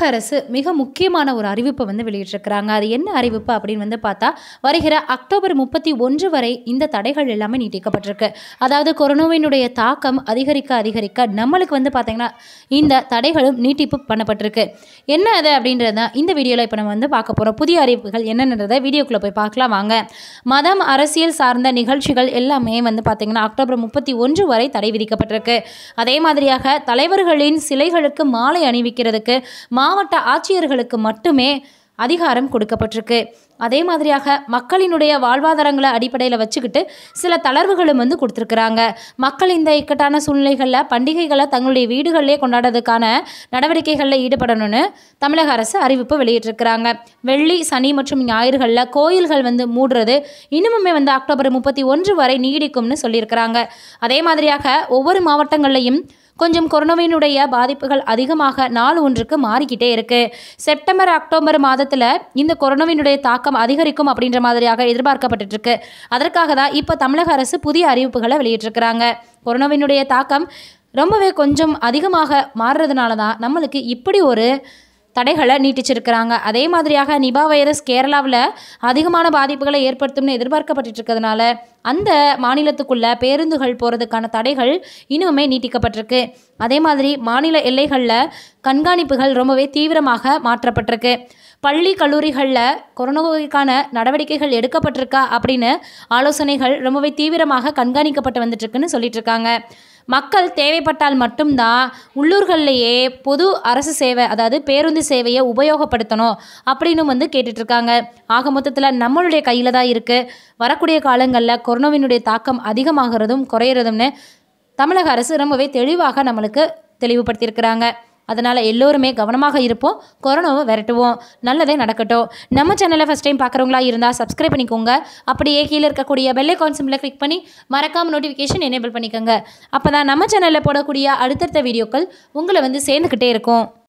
தமிழக அரசு மிக முக்கியமான ஒரு அறிவிப்பை வந்து வெளியிட்டிருக்கிறாங்க அது என்ன அறிவிப்பு அப்படின்னு வந்து பார்த்தா வருகிற அக்டோபர் முப்பத்தி ஒன்று வரை இந்த தடைகள் எல்லாமே நீட்டிக்கப்பட்டிருக்கு அதாவது கொரோனாவினுடைய தாக்கம் அதிகரிக்க அதிகரிக்க நம்மளுக்கு வந்து பார்த்திங்கன்னா இந்த தடைகளும் நீட்டிப்பு பண்ணப்பட்டிருக்கு என்ன அது அப்படின்றது தான் இந்த வீடியோவில் இப்போ நம்ம வந்து பார்க்க போகிறோம் புதிய அறிவிப்புகள் என்னன்றதை வீடியோக்குள்ளே போய் பார்க்கலாம் வாங்க மதம் அரசியல் சார்ந்த நிகழ்ச்சிகள் எல்லாமே வந்து பார்த்தீங்கன்னா அக்டோபர் முப்பத்தி ஒன்று வரை தடை விதிக்கப்பட்டிருக்கு அதே மாதிரியாக தலைவர்களின் சிலைகளுக்கு மாலை அணிவிக்கிறதுக்கு மா மாவட்ட ஆட்சியர்களுக்கு மட்டுமே அதிகாரம் கொடுக்கப்பட்டிருக்கு அதே மாதிரியாக மக்களினுடைய வாழ்வாதாரங்களை அடிப்படையில் வச்சுக்கிட்டு சில தளர்வுகளும் வந்து கொடுத்துருக்குறாங்க மக்கள் இந்த இக்கட்டான சூழ்நிலைகளில் பண்டிகைகளை தங்களுடைய வீடுகளிலே கொண்டாடுறதுக்கான நடவடிக்கைகளில் ஈடுபடணும்னு தமிழக அரசு அறிவிப்பு வெளியிட்டிருக்கிறாங்க வெள்ளி சனி மற்றும் ஞாயிறுகளில் கோயில்கள் வந்து மூடுறது இன்னுமுமே வந்து அக்டோபர் முப்பத்தி ஒன்று வரை நீடிக்கும்னு சொல்லியிருக்கிறாங்க அதே மாதிரியாக ஒவ்வொரு மாவட்டங்கள்லையும் கொஞ்சம் கொரோனாவினுடைய பாதிப்புகள் அதிகமாக நாள் ஒன்றுக்கு மாறிக்கிட்டே இருக்குது செப்டம்பர் அக்டோபர் மாதத் காலத்தில் இந்த கொரோனாவினுடைய தாக்கம் அதிகரிக்கும் அப்படின்ற மாதிரியாக எதிர்பார்க்கப்பட்டு இருக்கு அதற்காக தான் இப்போ தமிழக அரசு புதிய அறிவிப்புகளை வெளியிட்டிருக்கிறாங்க கொரோனாவினுடைய தாக்கம் ரொம்பவே கொஞ்சம் அதிகமாக மாறுறதுனால தான் நம்மளுக்கு இப்படி ஒரு தடைகளை நீட்டிச்சிருக்கிறாங்க அதே மாதிரியாக நிபா வைரஸ் கேரளாவில் அதிகமான பாதிப்புகளை ஏற்படுத்தும்னு எதிர்பார்க்கப்பட்டு இருக்கிறதுனால அந்த மாநிலத்துக்குள்ள பேருந்துகள் போகிறதுக்கான தடைகள் இன்னுமே நீட்டிக்கப்பட்டிருக்கு அதே மாதிரி மாநில எல்லைகளில் கண்காணிப்புகள் ரொம்பவே தீவிரமாக மாற்றப்பட்டிருக்கு பள்ளி கல்லூரிகளில் கொரோனாவுக்கான நடவடிக்கைகள் எடுக்கப்பட்டிருக்கா அப்படின்னு ஆலோசனைகள் ரொம்பவே தீவிரமாக கண்காணிக்கப்பட்டு வந்துட்டுருக்குன்னு சொல்லிட்டு இருக்காங்க மக்கள் தேவைப்பட்டால் மட்டும்தான் உள்ளூர்கள்லேயே பொது அரசு சேவை அதாவது பேருந்து சேவையை உபயோகப்படுத்தணும் அப்படின்னு வந்து கேட்டுட்ருக்காங்க ஆக மொத்தத்தில் நம்மளுடைய கையில் தான் இருக்குது வரக்கூடிய காலங்களில் கொரோனாவினுடைய தாக்கம் அதிகமாகிறதும் குறையிறதும்னு தமிழக அரசு ரொம்பவே தெளிவாக நம்மளுக்கு தெளிவுபடுத்தியிருக்கிறாங்க அதனால் எல்லோருமே கவனமாக இருப்போம் கொரோனாவை விரட்டுவோம் நல்லதே நடக்கட்டும் நம்ம சேனலை ஃபஸ்ட் டைம் பார்க்குறவங்களா இருந்தால் சப்ஸ்கிரைப் பண்ணிக்கோங்க அப்படியே கீழே இருக்கக்கூடிய பெல்லை சிம்பில் கிளிக் பண்ணி மறக்காமல் நோட்டிஃபிகேஷன் எனேபிள் பண்ணிக்கோங்க அப்போ தான் நம்ம சேனலில் போடக்கூடிய அடுத்தடுத்த வீடியோக்கள் உங்களை வந்து சேர்ந்துக்கிட்டே இருக்கும்